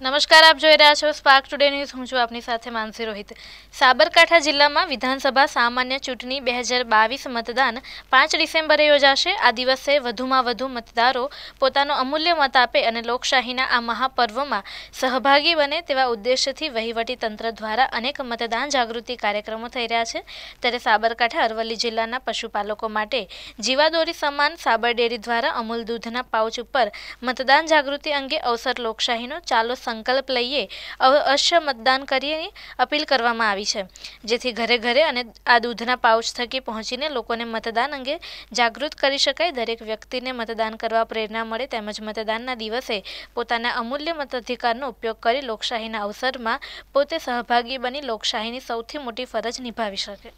નમસ્કાર આપ જોઈ રહ્યા છો સ્પાર્ક ટુડે ન્યૂઝ હું છું આપની સાથે માનસી રોહિત સાબરકાંઠા જિલ્લામાં વિધાનસભા સામાન્ય ચૂંટણી બે હજાર બાવીસ મતદાન પાંચ ડિસેમ્બરે યોજાશે આ દિવસે વધુમાં વધુ મતદારો પોતાનો અમૂલ્ય મત આપે અને લોકશાહીના આ મહાપર્વમાં સહભાગી બને તેવા ઉદ્દેશ્યથી વહીવટી તંત્ર દ્વારા અનેક મતદાન જાગૃતિ કાર્યક્રમો થઈ રહ્યા છે ત્યારે સાબરકાંઠા અરવલ્લી જિલ્લાના પશુપાલકો માટે જીવાદોરી સમાન સાબર ડેરી દ્વારા અમૂલ દૂધના પાઉચ ઉપર મતદાન જાગૃતિ અંગે અવસર લોકશાહીનો ચાલો સંકલ્પ લઈએ અવશ્ય મતદાન કરીએ અપીલ કરવામાં આવી છે જેથી ઘરે ઘરે અને આ દૂધના પાઉચ થકી પહોંચીને લોકોને મતદાન અંગે જાગૃત કરી શકાય દરેક વ્યક્તિને મતદાન કરવા પ્રેરણા મળે તેમજ મતદાનના દિવસે પોતાના અમૂલ્ય મતાધિકારનો ઉપયોગ કરી લોકશાહીના અવસરમાં પોતે સહભાગી બની લોકશાહીની સૌથી મોટી ફરજ નિભાવી શકે